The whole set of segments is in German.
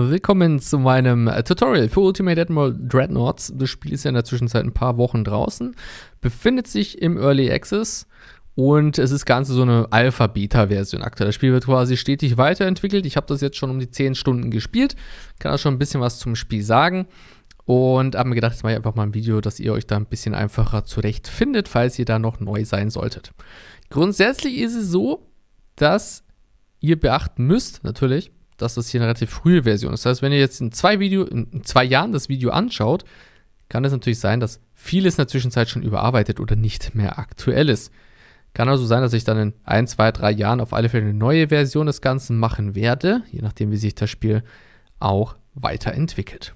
Willkommen zu meinem äh, Tutorial für Ultimate Admiral Dreadnoughts. Das Spiel ist ja in der Zwischenzeit ein paar Wochen draußen, befindet sich im Early Access und es ist Ganze so eine Alpha-Beta-Version aktuell. Das Spiel wird quasi stetig weiterentwickelt. Ich habe das jetzt schon um die 10 Stunden gespielt, kann auch schon ein bisschen was zum Spiel sagen. Und habe mir gedacht, jetzt mache ich einfach mal ein Video, dass ihr euch da ein bisschen einfacher zurechtfindet, falls ihr da noch neu sein solltet. Grundsätzlich ist es so, dass ihr beachten müsst, natürlich, dass das hier eine relativ frühe Version ist. Das heißt, wenn ihr jetzt in zwei, Video, in zwei Jahren das Video anschaut, kann es natürlich sein, dass vieles in der Zwischenzeit schon überarbeitet oder nicht mehr aktuell ist. Kann also sein, dass ich dann in ein, zwei, drei Jahren auf alle Fälle eine neue Version des Ganzen machen werde, je nachdem, wie sich das Spiel auch weiterentwickelt.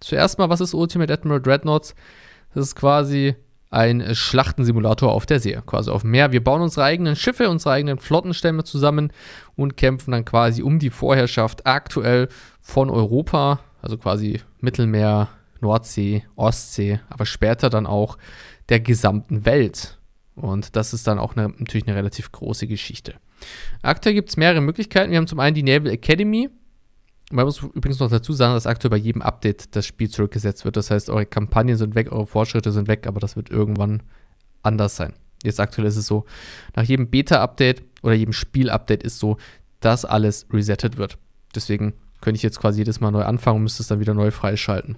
Zuerst mal, was ist Ultimate Admiral Dreadnoughts? Das ist quasi ein Schlachtensimulator auf der See, quasi auf dem Meer. Wir bauen unsere eigenen Schiffe, unsere eigenen Flottenstämme zusammen und kämpfen dann quasi um die Vorherrschaft aktuell von Europa, also quasi Mittelmeer, Nordsee, Ostsee, aber später dann auch der gesamten Welt. Und das ist dann auch eine, natürlich eine relativ große Geschichte. Aktuell gibt es mehrere Möglichkeiten. Wir haben zum einen die Naval Academy, man muss übrigens noch dazu sagen, dass aktuell bei jedem Update das Spiel zurückgesetzt wird. Das heißt, eure Kampagnen sind weg, eure Fortschritte sind weg, aber das wird irgendwann anders sein. Jetzt aktuell ist es so, nach jedem Beta-Update oder jedem Spiel-Update ist so, dass alles resettet wird. Deswegen könnte ich jetzt quasi jedes Mal neu anfangen und müsste es dann wieder neu freischalten.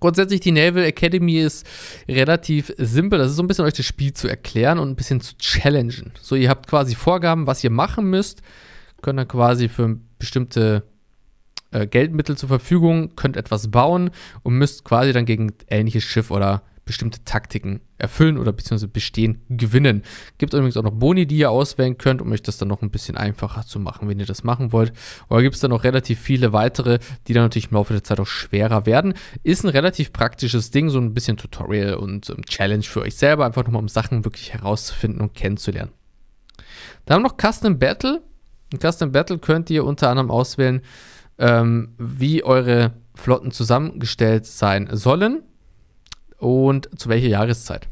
Grundsätzlich, die Naval Academy ist relativ simpel. Das ist so ein bisschen euch das Spiel zu erklären und ein bisschen zu challengen. So, ihr habt quasi Vorgaben, was ihr machen müsst. Könnt dann quasi für bestimmte äh, Geldmittel zur Verfügung, könnt etwas bauen und müsst quasi dann gegen ähnliches Schiff oder bestimmte Taktiken erfüllen oder beziehungsweise bestehen, gewinnen. Gibt übrigens auch noch Boni, die ihr auswählen könnt, um euch das dann noch ein bisschen einfacher zu machen, wenn ihr das machen wollt. Oder gibt es dann noch relativ viele weitere, die dann natürlich im Laufe der Zeit auch schwerer werden. Ist ein relativ praktisches Ding, so ein bisschen Tutorial und um, ähm, Challenge für euch selber, einfach nochmal um Sachen wirklich herauszufinden und kennenzulernen. Dann haben wir noch Custom Battle. In Custom Battle könnt ihr unter anderem auswählen, ähm, wie eure Flotten zusammengestellt sein sollen und zu welcher Jahreszeit.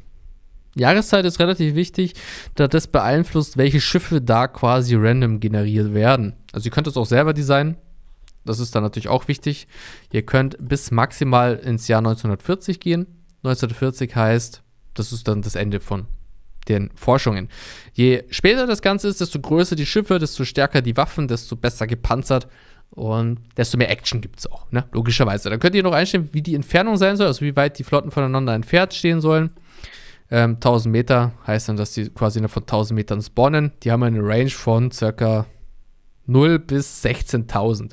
Jahreszeit ist relativ wichtig, da das beeinflusst, welche Schiffe da quasi random generiert werden. Also ihr könnt es auch selber designen. Das ist dann natürlich auch wichtig. Ihr könnt bis maximal ins Jahr 1940 gehen. 1940 heißt, das ist dann das Ende von den Forschungen. Je später das Ganze ist, desto größer die Schiffe, desto stärker die Waffen, desto besser gepanzert und desto mehr Action gibt es auch, ne? logischerweise. Dann könnt ihr noch einstellen, wie die Entfernung sein soll, also wie weit die Flotten voneinander entfernt stehen sollen. Ähm, 1000 Meter heißt dann, dass die quasi von 1000 Metern spawnen. Die haben eine Range von circa 0 bis 16.000.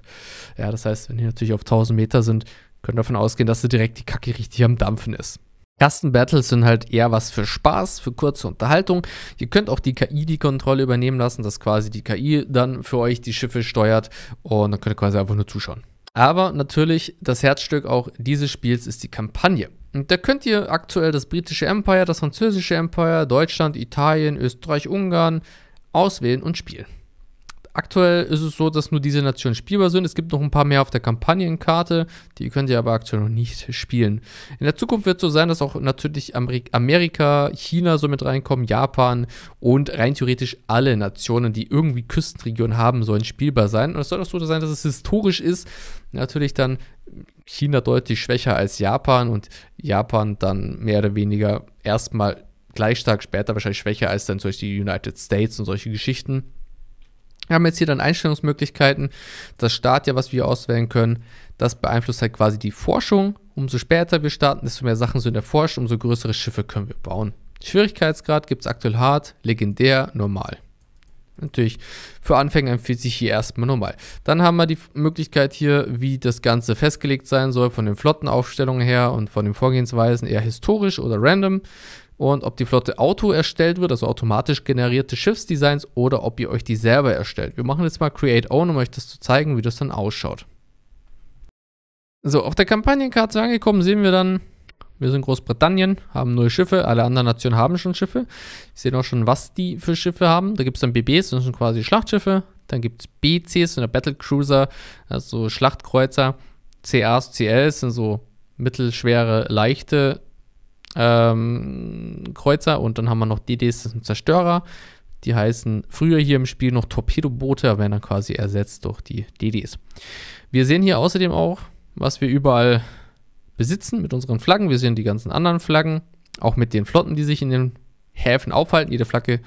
Ja, das heißt, wenn die natürlich auf 1000 Meter sind, könnt ihr davon ausgehen, dass sie direkt die Kacke richtig am Dampfen ist. Ersten Battles sind halt eher was für Spaß, für kurze Unterhaltung. Ihr könnt auch die KI die Kontrolle übernehmen lassen, dass quasi die KI dann für euch die Schiffe steuert und dann könnt ihr quasi einfach nur zuschauen. Aber natürlich das Herzstück auch dieses Spiels ist die Kampagne. Und da könnt ihr aktuell das britische Empire, das französische Empire, Deutschland, Italien, Österreich, Ungarn auswählen und spielen. Aktuell ist es so, dass nur diese Nationen spielbar sind. Es gibt noch ein paar mehr auf der Kampagnenkarte, die könnt ihr aber aktuell noch nicht spielen. In der Zukunft wird es so sein, dass auch natürlich Amerika, China so mit reinkommen, Japan und rein theoretisch alle Nationen, die irgendwie Küstenregionen haben, sollen spielbar sein. Und es soll auch so sein, dass es historisch ist. Natürlich dann China deutlich schwächer als Japan und Japan dann mehr oder weniger erstmal gleich stark, später wahrscheinlich schwächer als dann solche United States und solche Geschichten. Wir haben jetzt hier dann Einstellungsmöglichkeiten, das Startjahr, was wir auswählen können. Das beeinflusst halt quasi die Forschung. Umso später wir starten, desto mehr Sachen sind erforscht, umso größere Schiffe können wir bauen. Schwierigkeitsgrad gibt es aktuell hart, legendär, normal. Natürlich, für Anfänger empfiehlt sich hier erstmal normal. Dann haben wir die Möglichkeit hier, wie das Ganze festgelegt sein soll, von den Flottenaufstellungen her und von den Vorgehensweisen eher historisch oder random und ob die Flotte auto erstellt wird, also automatisch generierte Schiffsdesigns, oder ob ihr euch die selber erstellt. Wir machen jetzt mal Create Own, um euch das zu zeigen, wie das dann ausschaut. So, auf der Kampagnenkarte angekommen sehen wir dann, wir sind Großbritannien, haben null Schiffe, alle anderen Nationen haben schon Schiffe. Ich sehe auch schon, was die für Schiffe haben. Da gibt es dann BBs, das sind quasi Schlachtschiffe. Dann gibt es BCs, so eine Battlecruiser, also Schlachtkreuzer. CAs, CLs sind so mittelschwere, leichte ähm, Kreuzer und dann haben wir noch DDs, das sind Zerstörer. Die heißen früher hier im Spiel noch Torpedoboote, aber werden dann quasi ersetzt durch die DDs. Wir sehen hier außerdem auch, was wir überall besitzen mit unseren Flaggen. Wir sehen die ganzen anderen Flaggen, auch mit den Flotten, die sich in den Häfen aufhalten. Jede Flagge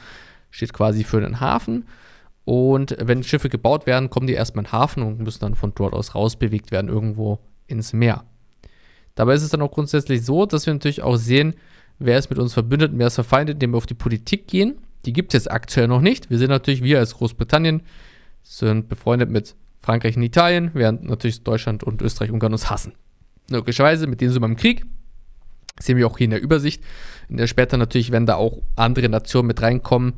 steht quasi für einen Hafen. Und wenn Schiffe gebaut werden, kommen die erstmal in den Hafen und müssen dann von dort aus rausbewegt werden, irgendwo ins Meer. Dabei ist es dann auch grundsätzlich so, dass wir natürlich auch sehen, wer ist mit uns verbündet und wer ist verfeindet, indem wir auf die Politik gehen. Die gibt es jetzt aktuell noch nicht. Wir sind natürlich, wir als Großbritannien sind befreundet mit Frankreich und Italien, während natürlich Deutschland und Österreich und Ungarn uns hassen. Logischerweise, mit denen sind wir im Krieg. Das sehen wir auch hier in der Übersicht. In der später natürlich, wenn da auch andere Nationen mit reinkommen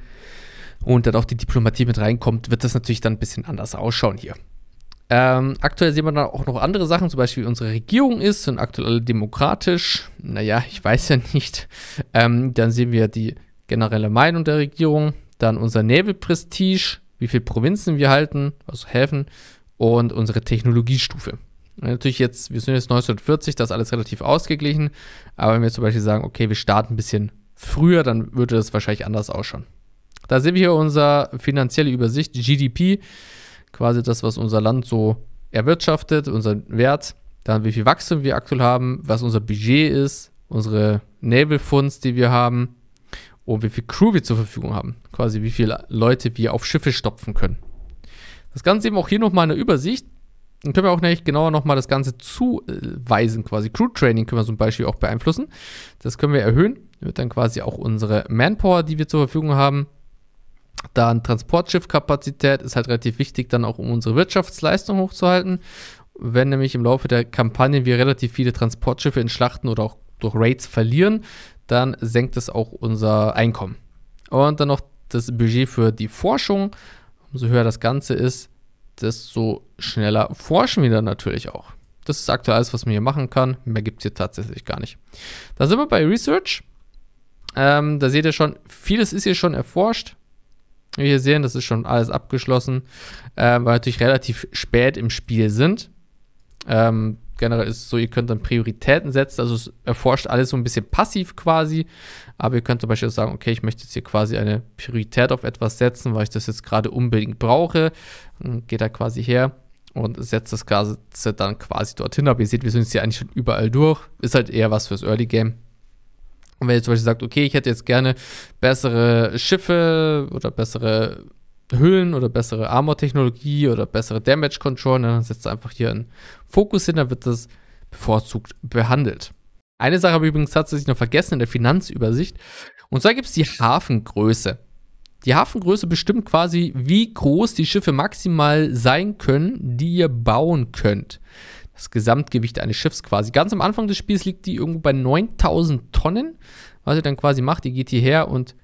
und dann auch die Diplomatie mit reinkommt, wird das natürlich dann ein bisschen anders ausschauen hier. Ähm, aktuell sehen wir dann auch noch andere Sachen, zum Beispiel wie unsere Regierung ist, sind aktuell demokratisch. Naja, ich weiß ja nicht. Ähm, dann sehen wir die generelle Meinung der Regierung, dann unser Nebelprestige, wie viele Provinzen wir halten, also Häfen und unsere Technologiestufe. Natürlich jetzt, wir sind jetzt 1940, das ist alles relativ ausgeglichen, aber wenn wir zum Beispiel sagen, okay, wir starten ein bisschen früher, dann würde das wahrscheinlich anders ausschauen. Da sehen wir hier unsere finanzielle Übersicht, GDP quasi das, was unser Land so erwirtschaftet, unseren Wert, dann wie viel Wachstum wir aktuell haben, was unser Budget ist, unsere Naval-Funds, die wir haben und wie viel Crew wir zur Verfügung haben. Quasi wie viele Leute wir auf Schiffe stopfen können. Das Ganze eben auch hier nochmal eine Übersicht. Dann können wir auch nämlich genauer nochmal das Ganze zuweisen, quasi. Crew Training können wir zum Beispiel auch beeinflussen. Das können wir erhöhen. Wird dann quasi auch unsere Manpower, die wir zur Verfügung haben, dann Transportschiffkapazität ist halt relativ wichtig, dann auch um unsere Wirtschaftsleistung hochzuhalten. Wenn nämlich im Laufe der Kampagne wir relativ viele Transportschiffe in Schlachten oder auch durch Raids verlieren, dann senkt das auch unser Einkommen. Und dann noch das Budget für die Forschung. Umso höher das Ganze ist, desto schneller forschen wir dann natürlich auch. Das ist aktuell alles, was man hier machen kann. Mehr gibt es hier tatsächlich gar nicht. Da sind wir bei Research. Ähm, da seht ihr schon, vieles ist hier schon erforscht wie wir sehen. Das ist schon alles abgeschlossen, äh, weil wir natürlich relativ spät im Spiel sind. Ähm, generell ist es so, ihr könnt dann Prioritäten setzen, also es erforscht alles so ein bisschen passiv quasi, aber ihr könnt zum Beispiel sagen, okay, ich möchte jetzt hier quasi eine Priorität auf etwas setzen, weil ich das jetzt gerade unbedingt brauche, dann geht da quasi her und setzt das Ganze dann quasi dorthin, aber ihr seht, wir sind jetzt hier eigentlich schon überall durch, ist halt eher was fürs Early Game. Und wenn ihr zum Beispiel sagt, okay, ich hätte jetzt gerne bessere Schiffe oder bessere Hüllen oder bessere Armor-Technologie oder bessere Damage Control, ne, dann setzt ihr einfach hier einen Fokus hin, dann wird das bevorzugt behandelt. Eine Sache habe ich übrigens tatsächlich noch vergessen in der Finanzübersicht. Und zwar gibt es die Hafengröße. Die Hafengröße bestimmt quasi, wie groß die Schiffe maximal sein können, die ihr bauen könnt das Gesamtgewicht eines Schiffs quasi. Ganz am Anfang des Spiels liegt die irgendwo bei 9000 Tonnen. Was ihr dann quasi macht, ihr geht hierher und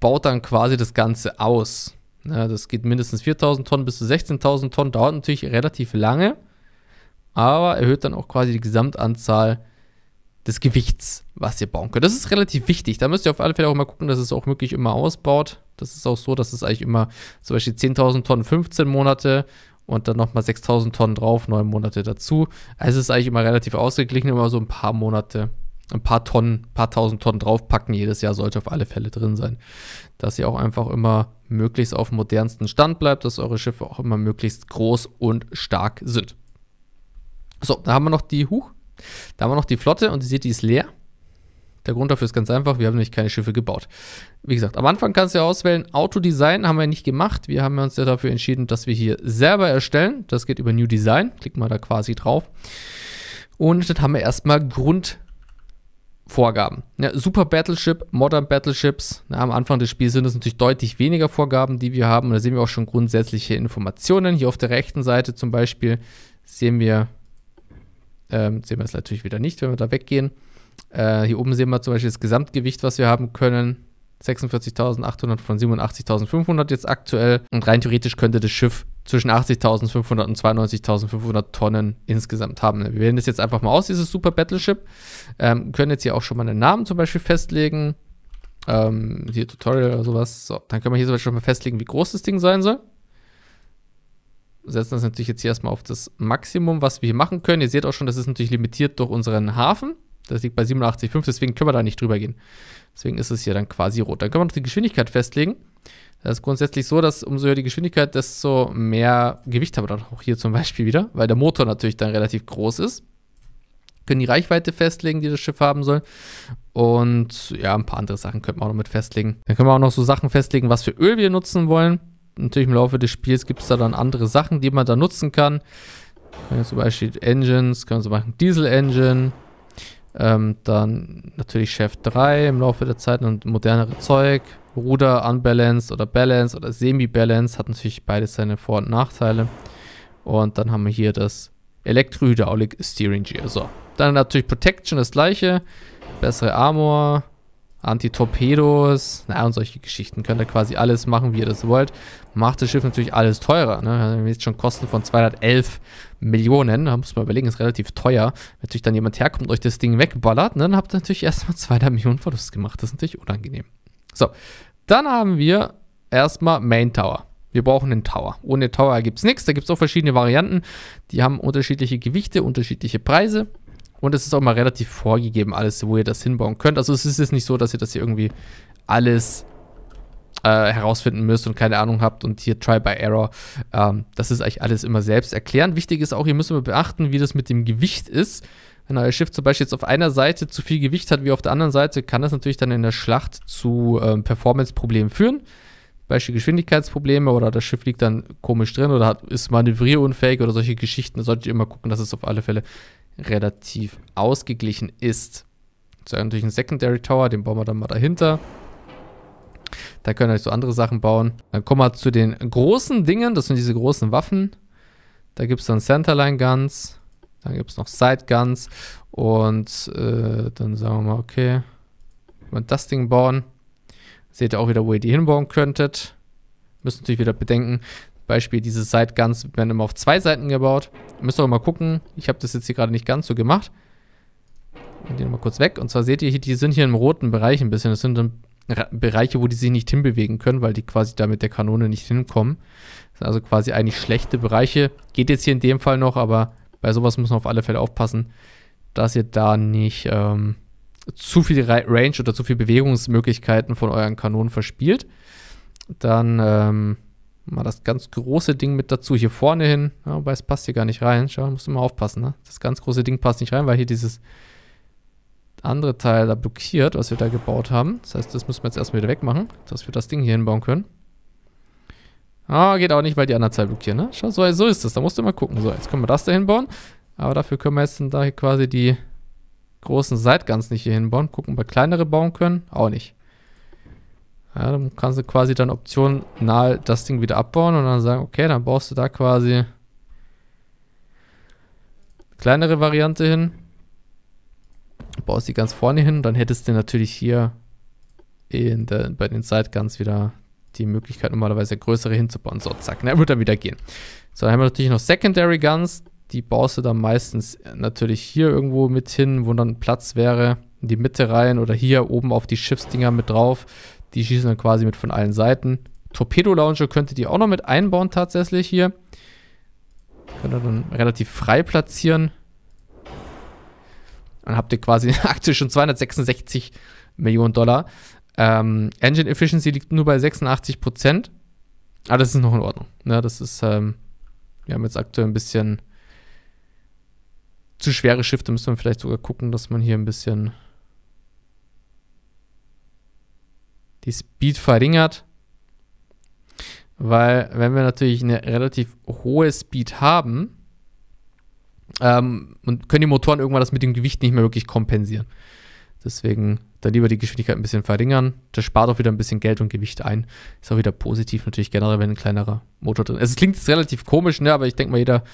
baut dann quasi das Ganze aus. Ja, das geht mindestens 4000 Tonnen bis zu 16.000 Tonnen, dauert natürlich relativ lange, aber erhöht dann auch quasi die Gesamtanzahl des Gewichts, was ihr bauen könnt. Das ist relativ wichtig. Da müsst ihr auf alle Fälle auch mal gucken, dass es auch wirklich immer ausbaut. Das ist auch so, dass es eigentlich immer zum Beispiel 10.000 Tonnen 15 Monate und dann nochmal 6000 Tonnen drauf, neun Monate dazu. Also es ist eigentlich immer relativ ausgeglichen, immer so ein paar Monate, ein paar Tonnen, ein paar tausend Tonnen draufpacken jedes Jahr sollte auf alle Fälle drin sein. Dass ihr auch einfach immer möglichst auf dem modernsten Stand bleibt, dass eure Schiffe auch immer möglichst groß und stark sind. So, da haben wir noch die, huch, da haben wir noch die Flotte und ihr seht, die ist leer. Der Grund dafür ist ganz einfach, wir haben nämlich keine Schiffe gebaut. Wie gesagt, am Anfang kannst du ja auswählen, Autodesign haben wir nicht gemacht. Wir haben uns ja dafür entschieden, dass wir hier selber erstellen. Das geht über New Design. Klicken wir da quasi drauf. Und dann haben wir erstmal Grundvorgaben. Ja, Super Battleship, Modern Battleships. Na, am Anfang des Spiels sind es natürlich deutlich weniger Vorgaben, die wir haben. Und da sehen wir auch schon grundsätzliche Informationen. Hier auf der rechten Seite zum Beispiel sehen wir, ähm, sehen wir es natürlich wieder nicht, wenn wir da weggehen. Äh, hier oben sehen wir zum Beispiel das Gesamtgewicht, was wir haben können. 46.800 von 87.500 jetzt aktuell. Und rein theoretisch könnte das Schiff zwischen 80.500 und 92.500 Tonnen insgesamt haben. Wir wählen das jetzt einfach mal aus, dieses Super Battleship. Ähm, können jetzt hier auch schon mal einen Namen zum Beispiel festlegen. Ähm, hier Tutorial oder sowas. So, dann können wir hier zum Beispiel schon mal festlegen, wie groß das Ding sein soll. Setzen das natürlich jetzt hier erstmal auf das Maximum, was wir hier machen können. Ihr seht auch schon, das ist natürlich limitiert durch unseren Hafen. Das liegt bei 87,5, deswegen können wir da nicht drüber gehen. Deswegen ist es hier dann quasi rot. Dann können wir noch die Geschwindigkeit festlegen. Das ist grundsätzlich so, dass umso höher die Geschwindigkeit, desto mehr Gewicht haben wir dann auch hier zum Beispiel wieder, weil der Motor natürlich dann relativ groß ist. Wir können die Reichweite festlegen, die das Schiff haben soll. Und ja, ein paar andere Sachen könnten wir auch noch mit festlegen. Dann können wir auch noch so Sachen festlegen, was für Öl wir nutzen wollen. Natürlich im Laufe des Spiels gibt es da dann andere Sachen, die man da nutzen kann. Können zum Beispiel Engines, können wir so machen Diesel-Engine, ähm, dann natürlich Chef 3 im Laufe der Zeit und modernere Zeug. Ruder, Unbalanced oder Balanced oder Semi-Balanced hat natürlich beides seine Vor- und Nachteile. Und dann haben wir hier das Elektrohydraulic Steering Gear. So. Dann natürlich Protection, das gleiche. Bessere Armor, Antitorpedos, na und solche Geschichten. Könnt ihr quasi alles machen, wie ihr das wollt. Macht das Schiff natürlich alles teurer. Ne? Wir haben jetzt schon Kosten von 211 Millionen. Da muss man überlegen, ist relativ teuer. Wenn natürlich dann jemand herkommt und euch das Ding wegballert, ne? dann habt ihr natürlich erstmal 200 Millionen Verlust gemacht. Das ist natürlich unangenehm. So, dann haben wir erstmal Main Tower. Wir brauchen einen Tower. Ohne Tower gibt es nichts. Da gibt es auch verschiedene Varianten. Die haben unterschiedliche Gewichte, unterschiedliche Preise. Und es ist auch mal relativ vorgegeben, alles, wo ihr das hinbauen könnt. Also es ist jetzt nicht so, dass ihr das hier irgendwie alles äh, herausfinden müsst und keine Ahnung habt und hier Try by Error. Ähm, das ist eigentlich alles immer selbst erklären. Wichtig ist auch, ihr müsst immer beachten, wie das mit dem Gewicht ist. Wenn euer Schiff zum Beispiel jetzt auf einer Seite zu viel Gewicht hat wie auf der anderen Seite, kann das natürlich dann in der Schlacht zu ähm, Performance-Problemen führen. Beispiel Geschwindigkeitsprobleme oder das Schiff liegt dann komisch drin oder hat, ist manövrierunfähig oder solche Geschichten. Da solltet ihr immer gucken, dass es auf alle Fälle relativ ausgeglichen ist. Das ist natürlich ein Secondary Tower, den bauen wir dann mal dahinter. Da können wir halt so andere Sachen bauen. Dann kommen wir zu den großen Dingen. Das sind diese großen Waffen. Da gibt es dann Centerline Guns. Dann gibt es noch Side Guns. Und äh, dann sagen wir mal, okay. wenn wir das Ding bauen. Seht ihr auch wieder, wo ihr die hinbauen könntet. Müsst natürlich wieder bedenken, Beispiel diese Side Guns werden immer auf zwei Seiten gebaut. Ihr müsst auch mal gucken. Ich habe das jetzt hier gerade nicht ganz so gemacht. Und die mal kurz weg. Und zwar seht ihr hier, die sind hier im roten Bereich ein bisschen. Das sind dann Bereiche, wo die sich nicht hinbewegen können, weil die quasi da mit der Kanone nicht hinkommen. Das sind also quasi eigentlich schlechte Bereiche. Geht jetzt hier in dem Fall noch, aber bei sowas muss man auf alle Fälle aufpassen, dass ihr da nicht ähm, zu viel Range oder zu viel Bewegungsmöglichkeiten von euren Kanonen verspielt. Dann ähm, Mal das ganz große Ding mit dazu hier vorne hin. Ja, wobei es passt hier gar nicht rein. Schau, musst du mal aufpassen. Ne? Das ganz große Ding passt nicht rein, weil hier dieses andere Teil da blockiert, was wir da gebaut haben. Das heißt, das müssen wir jetzt erstmal wieder wegmachen, dass wir das Ding hier hinbauen können. Ah, geht auch nicht, weil die anderen Teil blockieren, ne? Schau, so, so ist das. Da musst du mal gucken. So, jetzt können wir das da hinbauen. Aber dafür können wir jetzt dann da quasi die großen Seitgans nicht hier hinbauen. Gucken, ob wir kleinere bauen können. Auch nicht. Ja, dann kannst du quasi dann optional das Ding wieder abbauen und dann sagen, okay, dann baust du da quasi kleinere Variante hin. Baust die ganz vorne hin, dann hättest du natürlich hier in der, bei den Sideguns wieder die Möglichkeit, normalerweise größere hinzubauen. So, zack, na, wird dann wieder gehen. So, dann haben wir natürlich noch Secondary Guns. Die baust du dann meistens natürlich hier irgendwo mit hin, wo dann Platz wäre. In die Mitte rein oder hier oben auf die Schiffsdinger mit drauf. Die schießen dann quasi mit von allen Seiten. Torpedo-Launcher könntet ihr auch noch mit einbauen tatsächlich hier. Könnt ihr dann relativ frei platzieren. Dann habt ihr quasi aktuell schon 266 Millionen Dollar. Ähm, Engine Efficiency liegt nur bei 86 Prozent. Aber ah, das ist noch in Ordnung. Ne? Das ist, ähm, wir haben jetzt aktuell ein bisschen zu schwere Schiffe. Da müssen wir vielleicht sogar gucken, dass man hier ein bisschen die Speed verringert. Weil wenn wir natürlich eine relativ hohe Speed haben, ähm, und können die Motoren irgendwann das mit dem Gewicht nicht mehr wirklich kompensieren. Deswegen dann lieber die Geschwindigkeit ein bisschen verringern. Das spart auch wieder ein bisschen Geld und Gewicht ein. Ist auch wieder positiv natürlich generell, wenn ein kleinerer Motor drin ist. es klingt jetzt relativ komisch, ne? aber ich denke mal, jeder,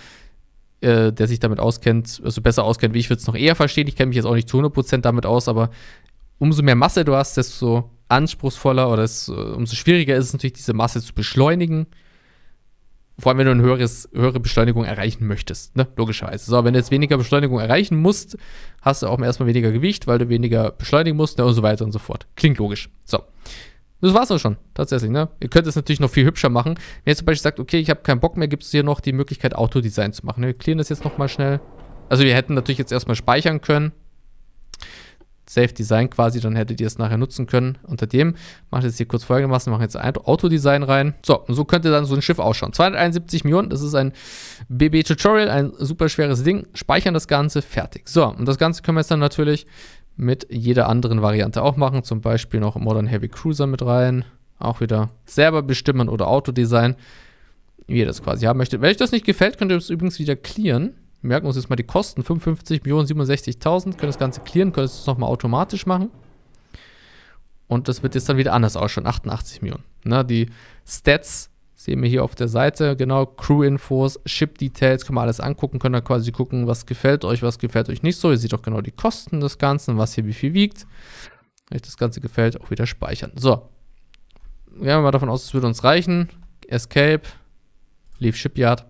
äh, der sich damit auskennt, also besser auskennt wie ich, wird es noch eher verstehen. Ich kenne mich jetzt auch nicht zu 100% damit aus, aber umso mehr Masse du hast, desto anspruchsvoller oder es, äh, umso schwieriger ist es natürlich, diese Masse zu beschleunigen. Vor allem, wenn du eine höheres, höhere Beschleunigung erreichen möchtest, ne? logischerweise. So, wenn du jetzt weniger Beschleunigung erreichen musst, hast du auch erstmal weniger Gewicht, weil du weniger beschleunigen musst ne? und so weiter und so fort. Klingt logisch. So. Das war's auch schon, tatsächlich. Ne? Ihr könnt es natürlich noch viel hübscher machen. Wenn ihr zum Beispiel sagt, okay, ich habe keinen Bock mehr, gibt es hier noch die Möglichkeit, Autodesign zu machen. Wir klären das jetzt nochmal schnell. Also wir hätten natürlich jetzt erstmal speichern können. Safe Design quasi, dann hättet ihr es nachher nutzen können. Unter dem mache ich jetzt hier kurz folgendermaßen, mache jetzt ein Autodesign rein. So, und so könnte dann so ein Schiff ausschauen. 271 Millionen, das ist ein BB-Tutorial, ein super schweres Ding. Speichern das Ganze, fertig. So, und das Ganze können wir jetzt dann natürlich mit jeder anderen Variante auch machen. Zum Beispiel noch Modern Heavy Cruiser mit rein. Auch wieder selber bestimmen oder Autodesign. Wie ihr das quasi haben möchtet. Wenn euch das nicht gefällt, könnt ihr es übrigens wieder clearen merken uns jetzt mal die Kosten. 55.067.000. Können das Ganze clearen. Können es nochmal automatisch machen. Und das wird jetzt dann wieder anders ausschauen. 88 Millionen. Ne, die Stats sehen wir hier auf der Seite. Genau, Crew-Infos, Ship-Details. Können wir alles angucken. Können dann quasi gucken, was gefällt euch, was gefällt euch nicht so. Ihr seht auch genau die Kosten des Ganzen, was hier wie viel wiegt. Wenn euch das Ganze gefällt, auch wieder speichern. So. Gehen wir mal davon aus, es würde uns reichen. Escape, Leave Shipyard.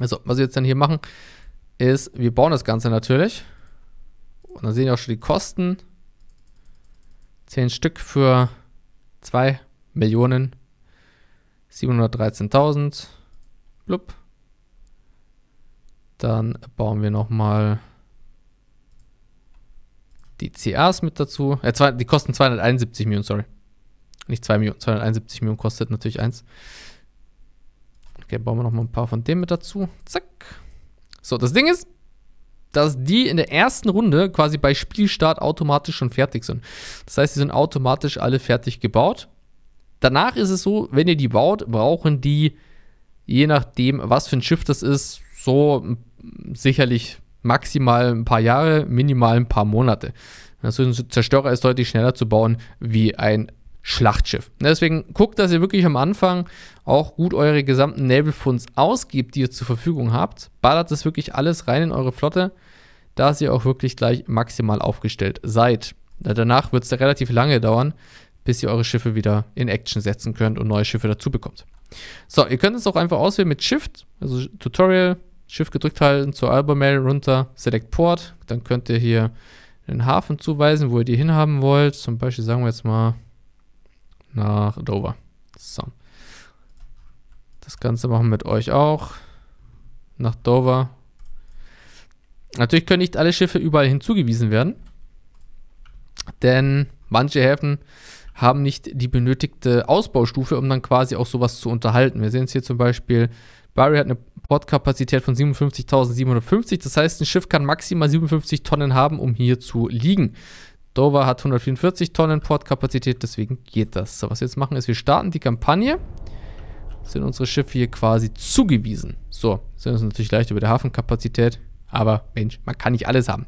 Also, was wir jetzt dann hier machen, ist, wir bauen das Ganze natürlich. Und dann sehen wir auch schon die Kosten. 10 Stück für 2 Millionen 713.000. Blub. Dann bauen wir nochmal die CAs mit dazu. Äh, zwei, die kosten 271 Millionen, sorry. Nicht 2 Millionen, 271 Millionen kostet natürlich eins. Okay, bauen wir noch mal ein paar von dem mit dazu. Zack. So, das Ding ist, dass die in der ersten Runde quasi bei Spielstart automatisch schon fertig sind. Das heißt, die sind automatisch alle fertig gebaut. Danach ist es so, wenn ihr die baut, brauchen die, je nachdem, was für ein Schiff das ist, so sicherlich maximal ein paar Jahre, minimal ein paar Monate. Also ein Zerstörer ist deutlich schneller zu bauen wie ein Schlachtschiff. Deswegen guckt, dass ihr wirklich am Anfang auch gut eure gesamten Naval-Funds ausgibt, die ihr zur Verfügung habt. Ballert das wirklich alles rein in eure Flotte, dass ihr auch wirklich gleich maximal aufgestellt seid. Danach wird es da relativ lange dauern, bis ihr eure Schiffe wieder in Action setzen könnt und neue Schiffe dazu bekommt. So, ihr könnt es auch einfach auswählen mit Shift, also Tutorial, Shift gedrückt halten, zur Albemarle runter, Select Port, dann könnt ihr hier den Hafen zuweisen, wo ihr die hinhaben wollt. Zum Beispiel sagen wir jetzt mal nach Dover. So. Das Ganze machen wir mit euch auch. Nach Dover. Natürlich können nicht alle Schiffe überall hinzugewiesen werden. Denn manche Häfen haben nicht die benötigte Ausbaustufe, um dann quasi auch sowas zu unterhalten. Wir sehen es hier zum Beispiel, Barry hat eine Portkapazität von 57.750. Das heißt, ein Schiff kann maximal 57 Tonnen haben, um hier zu liegen. Dover hat 144 Tonnen Portkapazität, deswegen geht das. So, was wir jetzt machen ist, wir starten die Kampagne. Sind unsere Schiffe hier quasi zugewiesen. So, sind uns natürlich leicht über der Hafenkapazität. Aber Mensch, man kann nicht alles haben.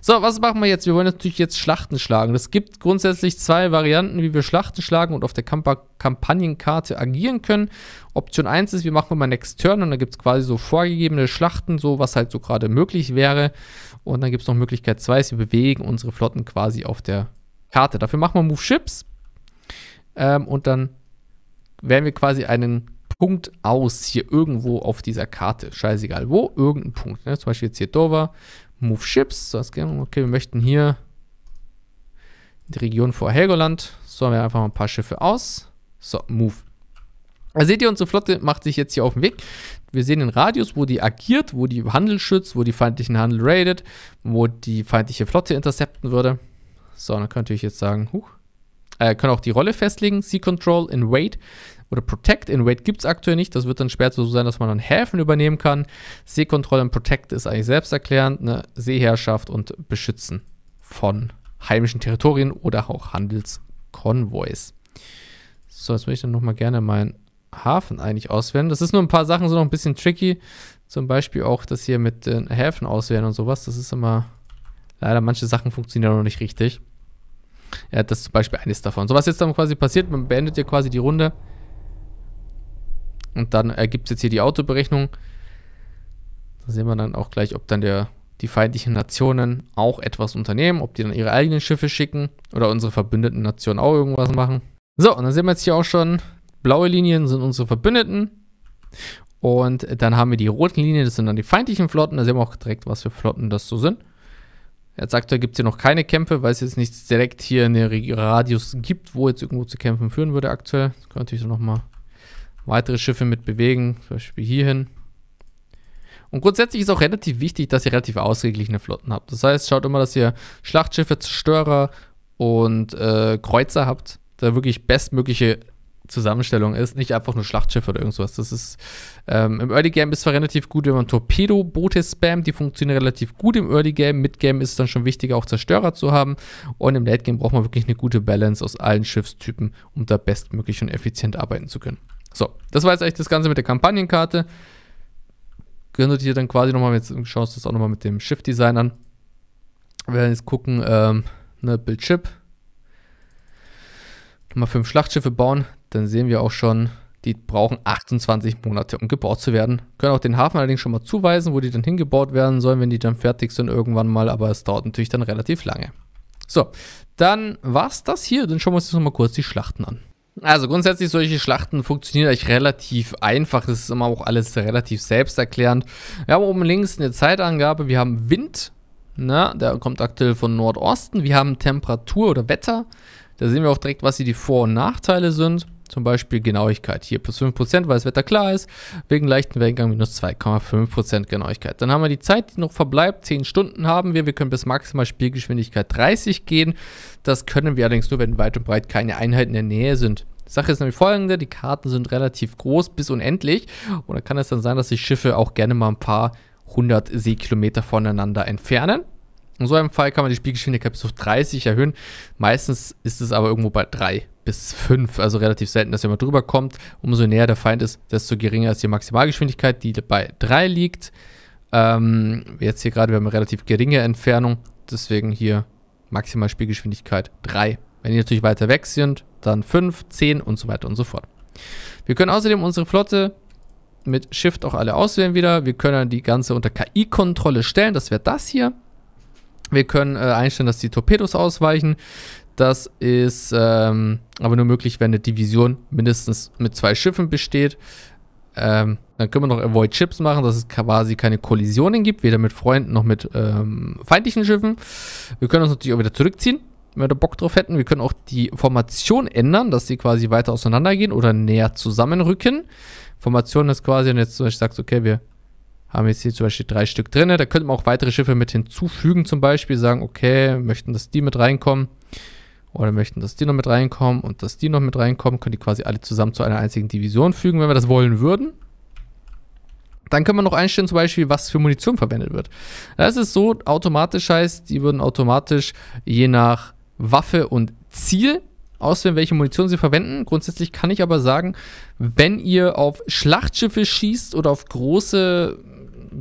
So, was machen wir jetzt? Wir wollen natürlich jetzt Schlachten schlagen. Es gibt grundsätzlich zwei Varianten, wie wir Schlachten schlagen und auf der Kamp Kampagnenkarte agieren können. Option 1 ist, wir machen immer Next Turn und da gibt es quasi so vorgegebene Schlachten, so was halt so gerade möglich wäre. Und dann gibt es noch Möglichkeit 2, wir bewegen unsere Flotten quasi auf der Karte. Dafür machen wir Move Ships ähm, und dann werden wir quasi einen Punkt aus hier irgendwo auf dieser Karte. Scheißegal wo, irgendein Punkt. Ne? Zum Beispiel jetzt hier Dover, Move Ships. okay, wir möchten hier die Region vor Helgoland. So, wir einfach mal ein paar Schiffe aus. So, Move. Da seht ihr, unsere Flotte macht sich jetzt hier auf den Weg. Wir sehen den Radius, wo die agiert, wo die Handel schützt, wo die feindlichen Handel raidet, wo die feindliche Flotte intercepten würde. So, dann könnte ich jetzt sagen, huch. äh, können auch die Rolle festlegen, Sea Control in Wait oder Protect in Wait gibt es aktuell nicht. Das wird dann später so sein, dass man dann Häfen übernehmen kann. Seekontrolle und Protect ist eigentlich selbsterklärend. Ne? Seeherrschaft und Beschützen von heimischen Territorien oder auch Handelskonvois. So, jetzt würde ich dann nochmal gerne meinen Hafen eigentlich auswählen. Das ist nur ein paar Sachen so noch ein bisschen tricky. Zum Beispiel auch das hier mit den Häfen auswählen und sowas. Das ist immer, leider manche Sachen funktionieren noch nicht richtig. Ja, das ist zum Beispiel eines davon. So, was jetzt dann quasi passiert, man beendet hier quasi die Runde. Und dann ergibt es jetzt hier die Autoberechnung. Da sehen wir dann auch gleich, ob dann der, die feindlichen Nationen auch etwas unternehmen, ob die dann ihre eigenen Schiffe schicken oder unsere verbündeten Nationen auch irgendwas machen. So, und dann sehen wir jetzt hier auch schon, blaue Linien sind unsere Verbündeten. Und dann haben wir die roten Linien, das sind dann die feindlichen Flotten. Da sehen wir auch direkt, was für Flotten das so sind. Jetzt aktuell gibt es hier noch keine Kämpfe, weil es jetzt nicht direkt hier einen Radius gibt, wo jetzt irgendwo zu kämpfen führen würde aktuell. Das kann so nochmal weitere Schiffe mit bewegen, zum Beispiel hierhin. Und grundsätzlich ist auch relativ wichtig, dass ihr relativ ausgeglichene Flotten habt. Das heißt, schaut immer, dass ihr Schlachtschiffe, Zerstörer und äh, Kreuzer habt, da wirklich bestmögliche Zusammenstellung ist, nicht einfach nur Schlachtschiffe oder irgendwas. Das ist ähm, im Early Game ist zwar relativ gut, wenn man Torpedoboote spammt, die funktionieren relativ gut im Early Game. Mid Game ist es dann schon wichtiger, auch Zerstörer zu haben. Und im Late Game braucht man wirklich eine gute Balance aus allen Schiffstypen, um da bestmöglich und effizient arbeiten zu können. So, das war jetzt eigentlich das Ganze mit der Kampagnenkarte. Gründet ihr dann quasi nochmal, jetzt schauen uns das auch nochmal mit dem Shift-Design an. Wir werden jetzt gucken, ähm, ne, Build Ship. Mal fünf Schlachtschiffe bauen, dann sehen wir auch schon, die brauchen 28 Monate, um gebaut zu werden. Können auch den Hafen allerdings schon mal zuweisen, wo die dann hingebaut werden sollen, wenn die dann fertig sind irgendwann mal, aber es dauert natürlich dann relativ lange. So, dann war's das hier. Dann schauen wir uns jetzt nochmal kurz die Schlachten an. Also grundsätzlich solche Schlachten funktionieren eigentlich relativ einfach. Das ist immer auch alles relativ selbsterklärend. Wir haben oben links eine Zeitangabe. Wir haben Wind. Na, ne? der kommt aktuell von Nordosten. Wir haben Temperatur oder Wetter. Da sehen wir auch direkt, was hier die Vor- und Nachteile sind. Zum Beispiel Genauigkeit hier plus 5%, weil das Wetter klar ist. Wegen leichten Wellengang minus 2,5% Genauigkeit. Dann haben wir die Zeit, die noch verbleibt. 10 Stunden haben wir. Wir können bis maximal Spielgeschwindigkeit 30 gehen. Das können wir allerdings nur, wenn weit und breit keine Einheiten in der Nähe sind. Die Sache ist nämlich folgende, die Karten sind relativ groß bis unendlich und dann kann es dann sein, dass sich Schiffe auch gerne mal ein paar hundert Seekilometer voneinander entfernen. In so einem Fall kann man die Spielgeschwindigkeit bis auf 30 erhöhen. Meistens ist es aber irgendwo bei 3 bis 5, also relativ selten, dass jemand drüber kommt. Umso näher der Feind ist, desto geringer ist die Maximalgeschwindigkeit, die bei 3 liegt. Ähm, jetzt hier gerade, wir haben eine relativ geringe Entfernung, deswegen hier Maximalspielgeschwindigkeit 3. Wenn die natürlich weiter weg sind, dann 5, 10 und so weiter und so fort. Wir können außerdem unsere Flotte mit Shift auch alle auswählen wieder. Wir können die ganze unter KI-Kontrolle stellen, das wäre das hier. Wir können äh, einstellen, dass die Torpedos ausweichen. Das ist ähm, aber nur möglich, wenn eine Division mindestens mit zwei Schiffen besteht. Ähm, dann können wir noch Avoid Ships machen, dass es quasi keine Kollisionen gibt, weder mit Freunden noch mit ähm, feindlichen Schiffen. Wir können uns natürlich auch wieder zurückziehen, wenn wir da Bock drauf hätten. Wir können auch die Formation ändern, dass sie quasi weiter auseinandergehen oder näher zusammenrücken. Formation ist quasi, wenn du jetzt zum Beispiel sagst, okay, wir haben jetzt hier zum Beispiel drei Stück drin, da könnten wir auch weitere Schiffe mit hinzufügen, zum Beispiel sagen, okay, möchten, dass die mit reinkommen oder möchten, dass die noch mit reinkommen und dass die noch mit reinkommen, können die quasi alle zusammen zu einer einzigen Division fügen, wenn wir das wollen würden. Dann können wir noch einstellen, zum Beispiel, was für Munition verwendet wird. Das ist so, automatisch heißt, die würden automatisch je nach Waffe und Ziel auswählen, welche Munition sie verwenden. Grundsätzlich kann ich aber sagen, wenn ihr auf Schlachtschiffe schießt oder auf große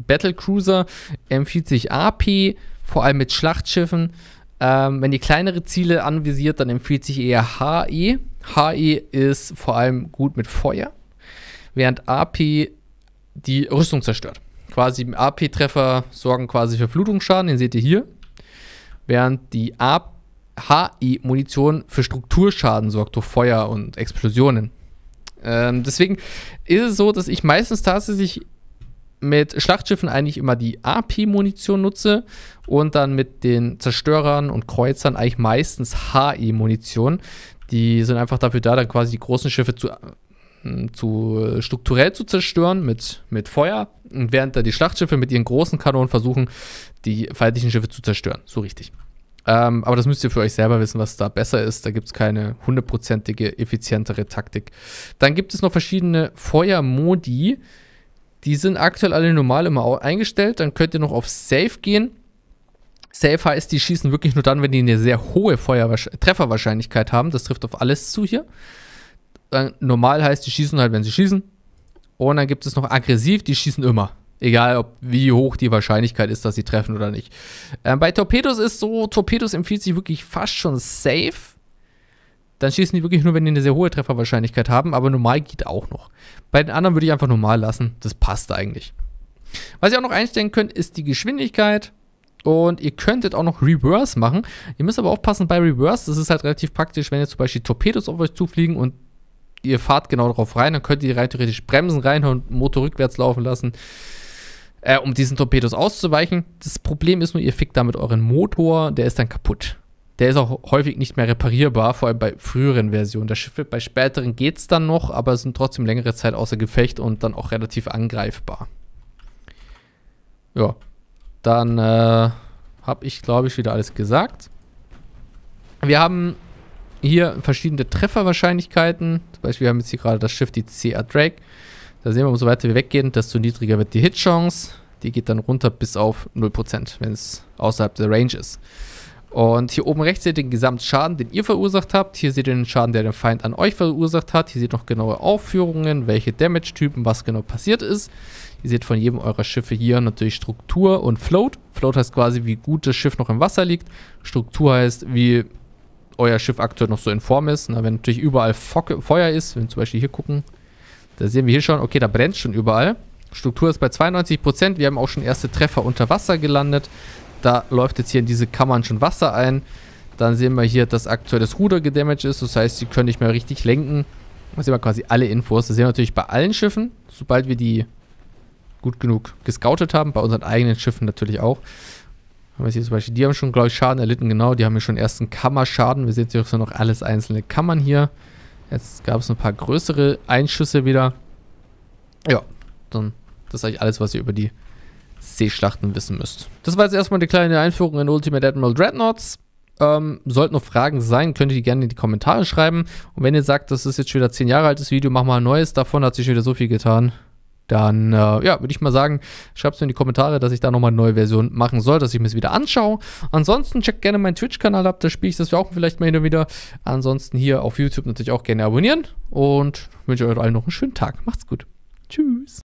Battlecruiser, empfiehlt sich AP, vor allem mit Schlachtschiffen. Ähm, wenn ihr kleinere Ziele anvisiert, dann empfiehlt sich eher HE. HE ist vor allem gut mit Feuer, während AP die Rüstung zerstört. Quasi AP-Treffer sorgen quasi für Flutungsschaden, den seht ihr hier. Während die HE-Munition für Strukturschaden sorgt durch Feuer und Explosionen. Ähm, deswegen ist es so, dass ich meistens tatsächlich mit Schlachtschiffen eigentlich immer die AP-Munition nutze und dann mit den Zerstörern und Kreuzern eigentlich meistens HE-Munition. Die sind einfach dafür da, dann quasi die großen Schiffe zu, hm, zu äh, strukturell zu zerstören mit, mit Feuer, und während da die Schlachtschiffe mit ihren großen Kanonen versuchen, die feindlichen Schiffe zu zerstören. So richtig. Ähm, aber das müsst ihr für euch selber wissen, was da besser ist. Da gibt es keine hundertprozentige, effizientere Taktik. Dann gibt es noch verschiedene Feuermodi die sind aktuell alle normal immer eingestellt. Dann könnt ihr noch auf Safe gehen. Safe heißt, die schießen wirklich nur dann, wenn die eine sehr hohe Feuer Trefferwahrscheinlichkeit haben. Das trifft auf alles zu hier. Dann normal heißt, die schießen halt, wenn sie schießen. Und dann gibt es noch aggressiv, die schießen immer. Egal, ob, wie hoch die Wahrscheinlichkeit ist, dass sie treffen oder nicht. Ähm, bei Torpedos ist so, Torpedos empfiehlt sich wirklich fast schon safe dann schießen die wirklich nur, wenn die eine sehr hohe Trefferwahrscheinlichkeit haben, aber normal geht auch noch. Bei den anderen würde ich einfach normal lassen, das passt eigentlich. Was ihr auch noch einstellen könnt, ist die Geschwindigkeit. Und ihr könntet auch noch Reverse machen. Ihr müsst aber aufpassen bei Reverse. Das ist halt relativ praktisch, wenn jetzt zum Beispiel Torpedos auf euch zufliegen und ihr fahrt genau darauf rein, dann könnt ihr rein theoretisch bremsen reinhauen und Motor rückwärts laufen lassen, äh, um diesen Torpedos auszuweichen. Das Problem ist nur, ihr fickt damit euren Motor, der ist dann kaputt der ist auch häufig nicht mehr reparierbar, vor allem bei früheren Versionen Das Schiff wird Bei späteren geht es dann noch, aber sind trotzdem längere Zeit außer Gefecht und dann auch relativ angreifbar. Ja, dann äh, habe ich, glaube ich, wieder alles gesagt. Wir haben hier verschiedene Trefferwahrscheinlichkeiten. Zum Beispiel haben wir jetzt hier gerade das Schiff, die CR Drake. Da sehen wir, umso weiter wir weggehen, desto niedriger wird die Hitchance. Die geht dann runter bis auf 0%, wenn es außerhalb der Range ist. Und hier oben rechts seht ihr den Gesamtschaden, den ihr verursacht habt. Hier seht ihr den Schaden, der der Feind an euch verursacht hat. Hier seht ihr noch genaue Aufführungen, welche Damage-Typen, was genau passiert ist. Ihr seht von jedem eurer Schiffe hier natürlich Struktur und Float. Float heißt quasi, wie gut das Schiff noch im Wasser liegt. Struktur heißt, wie euer Schiff aktuell noch so in Form ist. Na, wenn natürlich überall Fo Feuer ist, wenn wir zum Beispiel hier gucken, da sehen wir hier schon, okay, da brennt schon überall. Struktur ist bei 92%. Wir haben auch schon erste Treffer unter Wasser gelandet. Da läuft jetzt hier in diese Kammern schon Wasser ein. Dann sehen wir hier, dass aktuell das Ruder gedamaged ist. Das heißt, sie können nicht mehr richtig lenken. Da sehen wir quasi alle Infos. Das sehen wir natürlich bei allen Schiffen. Sobald wir die gut genug gescoutet haben. Bei unseren eigenen Schiffen natürlich auch. Haben hier zum Beispiel, die haben schon, glaube ich, Schaden erlitten. Genau, die haben hier schon ersten Kammerschaden. Wir sehen jetzt hier noch alles einzelne Kammern hier. Jetzt gab es ein paar größere Einschüsse wieder. Ja, dann das ist eigentlich alles, was ihr über die Seeschlachten wissen müsst. Das war jetzt erstmal die kleine Einführung in Ultimate Admiral Dreadnoughts. Ähm, sollten noch Fragen sein, könnt ihr die gerne in die Kommentare schreiben. Und wenn ihr sagt, das ist jetzt schon wieder 10 Jahre altes Video, mach mal ein neues, davon hat sich schon wieder so viel getan. Dann, äh, ja, würde ich mal sagen, schreibt es mir in die Kommentare, dass ich da nochmal eine neue Version machen soll, dass ich mir es wieder anschaue. Ansonsten checkt gerne meinen Twitch-Kanal ab, da spiele ich das ja auch vielleicht mal hin und wieder. Ansonsten hier auf YouTube natürlich auch gerne abonnieren und wünsche euch allen noch einen schönen Tag. Macht's gut. Tschüss.